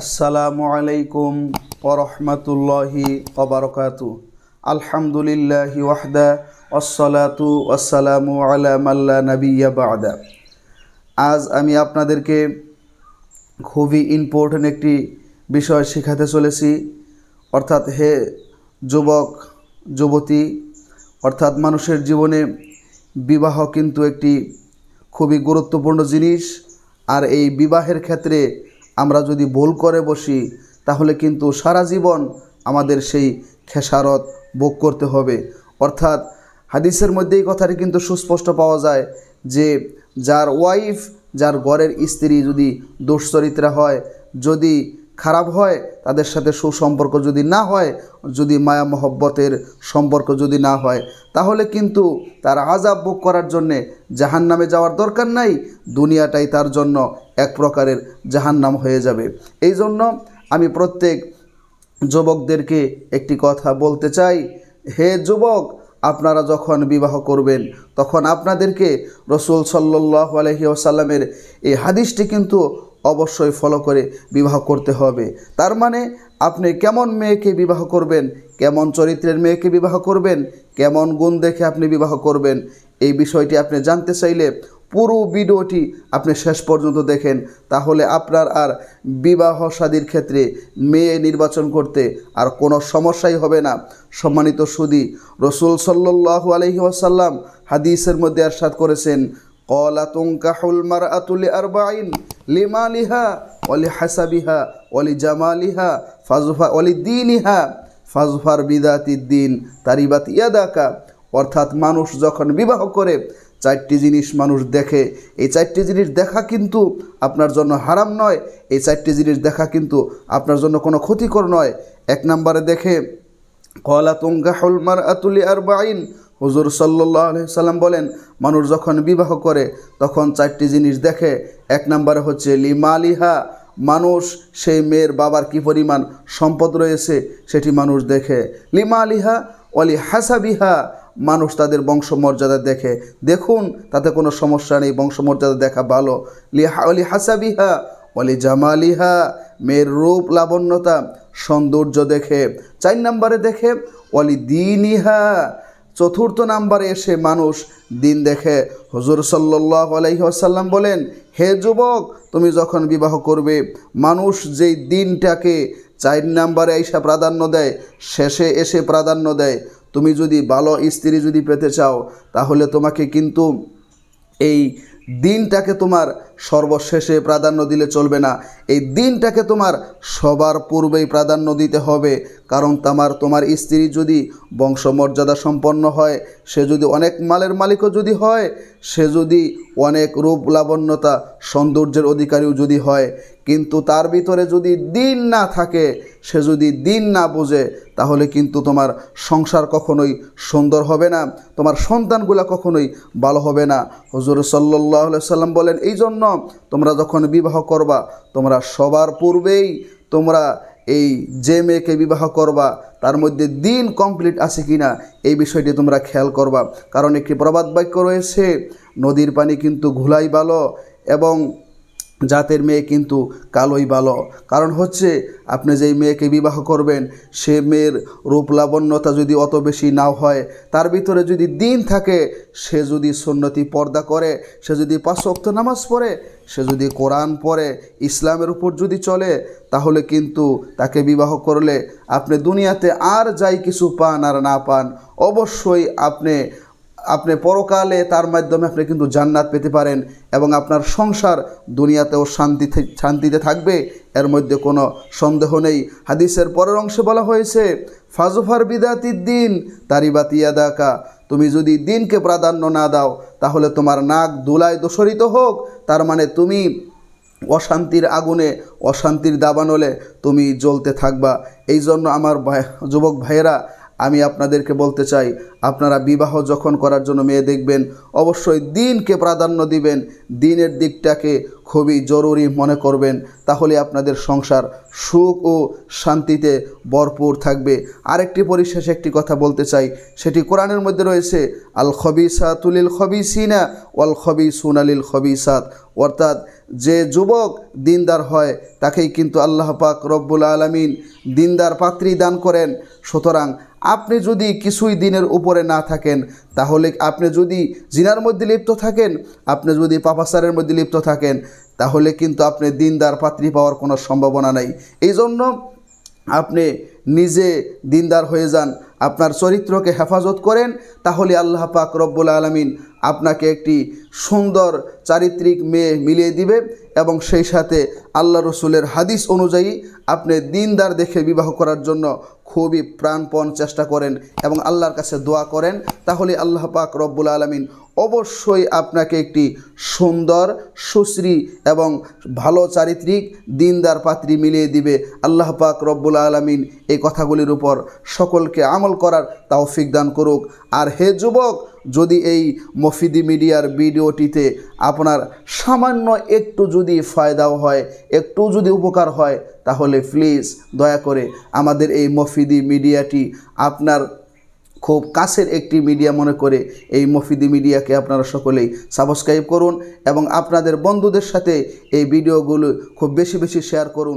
আসসালামু আলাইকুম ওরহমতুল্লাহি অবরকাত আলহামদুলিল্লাহি ওয়াহদা আসসালামু আলাম আল্লাহ নবিয়া বাদা আজ আমি আপনাদেরকে খুবই ইম্পর্টেন্ট একটি বিষয় শেখাতে চলেছি অর্থাৎ হে যুবক যুবতী অর্থাৎ মানুষের জীবনে বিবাহ কিন্তু একটি খুবই গুরুত্বপূর্ণ জিনিস আর এই বিবাহের ক্ষেত্রে আমরা যদি বোল করে বসি তাহলে কিন্তু সারা জীবন আমাদের সেই খেসারত ভোগ করতে হবে অর্থাৎ হাদিসের মধ্যেই কথাটি কিন্তু সুস্পষ্ট পাওয়া যায় যে যার ওয়াইফ যার ঘরের স্ত্রী যদি দুশ্চরিত্রা হয় যদি খারাপ হয় তাদের সাথে সুসম্পর্ক যদি না হয় যদি মায়া মহব্বতের সম্পর্ক যদি না হয় তাহলে কিন্তু তার আজাব বুক করার জন্যে জাহান নামে যাওয়ার দরকার নাই দুনিয়াটাই তার জন্য এক প্রকারের জাহান নাম হয়ে যাবে এই জন্য আমি প্রত্যেক যুবকদেরকে একটি কথা বলতে চাই হে যুবক আপনারা যখন বিবাহ করবেন তখন আপনাদেরকে রসুল সাল্লাহ আলহি আসাল্লামের এই হাদিসটি কিন্তু অবশ্যই ফলো করে বিবাহ করতে হবে তার মানে আপনি কেমন মেয়েকে বিবাহ করবেন কেমন চরিত্রের মেয়েকে বিবাহ করবেন কেমন গুণ দেখে আপনি বিবাহ করবেন এই বিষয়টি আপনি জানতে চাইলে পুরো ভিডিওটি আপনি শেষ পর্যন্ত দেখেন তাহলে আপনার আর বিবাহ সাদীর ক্ষেত্রে মেয়ে নির্বাচন করতে আর কোনো সমস্যাই হবে না সম্মানিত সুদী রসুল সাল্লু আলহি আসাল্লাম হাদিসের মধ্যে আর আরশাদ করেছেন অলি হাসাবিহা অলি অলি দিন তারিবাত অর্থাৎ মানুষ যখন বিবাহ করে চারটি জিনিস মানুষ দেখে এই চারটি জিনিস দেখা কিন্তু আপনার জন্য হারাম নয় এই চারটি জিনিস দেখা কিন্তু আপনার জন্য কোনো ক্ষতিকর নয় এক নম্বরে দেখে কলা তুঙ্গা হলমার আতুলি আর বাইন হুজুর সাল্লাহ সাল্লাম বলেন মানুষ যখন বিবাহ করে তখন চারটি জিনিস দেখে এক নম্বরে হচ্ছে লিমালিহা মানুষ সেই মেয়ের বাবার কি পরিমাণ সম্পদ রয়েছে সেটি মানুষ দেখে লিমালিহা অলি হাসাবিহা মানুষ তাদের বংশমর্যাদা দেখে দেখুন তাতে কোনো সমস্যা নেই বংশমর্যাদা দেখা ভালো লিহা অলি হাসাবিহা অলি জামালিহা মেয়ের রূপ লাবণ্যতা সৌন্দর্য দেখে চার নম্বরে দেখে অলি দিনিহা চতুর্থ নাম্বারে এসে মানুষ দিন দেখে হজুর সাল্লাহ আলহিহাসাল্লাম বলেন হে যুবক তুমি যখন বিবাহ করবে মানুষ যেই দিনটাকে চার নাম্বারে এসে প্রাধান্য দেয় শেষে এসে প্রাধান্য দেয় তুমি যদি ভালো স্ত্রী যদি পেতে চাও তাহলে তোমাকে কিন্তু এই দিনটাকে তোমার সর্বশেষে প্রাধান্য দিলে চলবে না এই দিনটাকে তোমার সবার পূর্বেই প্রাধান্য দিতে হবে কারণ তোমার তোমার স্ত্রী যদি বংশমর্যাদা সম্পন্ন হয় সে যদি অনেক মালের মালিকও যদি হয় সে যদি অনেক রূপ লাবণ্যতা সৌন্দর্যের অধিকারীও যদি হয় কিন্তু তার ভিতরে যদি দিন না থাকে সে যদি দিন না বোঝে তাহলে কিন্তু তোমার সংসার কখনোই সুন্দর হবে না তোমার সন্তানগুলা কখনোই ভালো হবে না হজুর সাল্লাহ সাল্লাম বলেন এই জন্য তোমরা যখন বিবাহ করবা তোমরা সবার পূর্বেই তোমরা এই যে মেয়েকে বিবাহ করবা তার মধ্যে দিন কমপ্লিট আছে কি না এই বিষয়টি তোমরা খেয়াল করবা কারণ একটি প্রবাদ বাক্য রয়েছে নদীর পানি কিন্তু ঘুলাই ভালো এবং জাতের মেয়ে কিন্তু কালোই ভালো কারণ হচ্ছে আপনি যেই মেয়েকে বিবাহ করবেন সে মেয়ের রূপ লাবণ্যতা যদি অত বেশি নাও হয় তার ভিতরে যদি দিন থাকে সে যদি সন্ন্যতি পর্দা করে সে যদি পাশক্ত নামাজ পড়ে সে যদি কোরআন পড়ে ইসলামের উপর যদি চলে তাহলে কিন্তু তাকে বিবাহ করলে আপনি দুনিয়াতে আর যাই কিছু পান আর না পান অবশ্যই আপনি আপনি পরকালে তার মাধ্যমে আপনি কিন্তু জান্নাত পেতে পারেন এবং আপনার সংসার দুনিয়াতেও শান্তি শান্তিতে থাকবে এর মধ্যে কোনো সন্দেহ নেই হাদিসের পরের অংশে বলা হয়েছে ফাজুফার বিদাতির দিন তারিবাতিয়া দাকা তুমি যদি দিনকে প্রাধান্য না দাও তাহলে তোমার নাক দুলায় দোষরিত হোক তার মানে তুমি অশান্তির আগুনে অশান্তির দাবানলে তুমি জ্বলতে থাকবা এই জন্য আমার যুবক ভাইয়েরা আমি আপনাদেরকে বলতে চাই আপনারা বিবাহ যখন করার জন্য মেয়ে দেখবেন অবশ্যই দিনকে প্রাধান্য দিবেন দিনের দিকটাকে খুবই জরুরি মনে করবেন তাহলে আপনাদের সংসার সুখ ও শান্তিতে ভরপুর থাকবে আরেকটি পরিশেষে একটি কথা বলতে চাই সেটি কোরআনের মধ্যে রয়েছে আল খবিসাতুলিল খবিসিনা ওয়াল খবি সুনালিল খবিসাত অর্থাৎ যে যুবক দিনদার হয় তাকেই কিন্তু আল্লাহ পাক রব্বুল আলমিন দিনদার পাত্রী দান করেন সুতরাং আপনি যদি কিছুই দিনের উপরে না থাকেন তাহলে আপনি যদি জিনার মধ্যে লিপ্ত থাকেন আপনি যদি পাপাসারের মধ্যে লিপ্ত থাকেন তাহলে কিন্তু আপনি দিনদার পাত্রী পাওয়ার কোনো সম্ভাবনা নাই এই জন্য আপনি নিজে দিনদার হয়ে যান আপনার চরিত্রকে হেফাজত করেন তাহলে আল্লাহ পাক রব্বুল আলমিন আপনাকে একটি সুন্দর চারিত্রিক মেয়ে মিলিয়ে দিবে এবং সেই সাথে আল্লাহ রসুলের হাদিস অনুযায়ী আপনি দিনদার দেখে বিবাহ করার জন্য খুবই প্রাণপণ চেষ্টা করেন এবং আল্লাহর কাছে দোয়া করেন তাহলে আল্লাহ পাক রব্বুল আলমিন অবশ্যই আপনাকে একটি সুন্দর সুশ্রী এবং ভালো চারিত্রিক দিনদার পাত্রী মিলিয়ে দিবে আল্লাহ পাক রব্বুল আলমিন এই কথাগুলির উপর সকলকে আমল করার তৌফিক দান করুক আর হে যুবক যদি এই মফিদি মিডিয়ার ভিডিওটিতে আপনার সামান্য একটু যদি ফায়দাও হয় একটু যদি উপকার হয় তাহলে প্লিজ দয়া করে আমাদের এই মফিদি মিডিয়াটি আপনার খুব কাছের একটি মিডিয়া মনে করে এই মফিদি মিডিয়াকে আপনারা সকলেই সাবস্ক্রাইব করুন এবং আপনাদের বন্ধুদের সাথে এই ভিডিওগুলো খুব বেশি বেশি শেয়ার করুন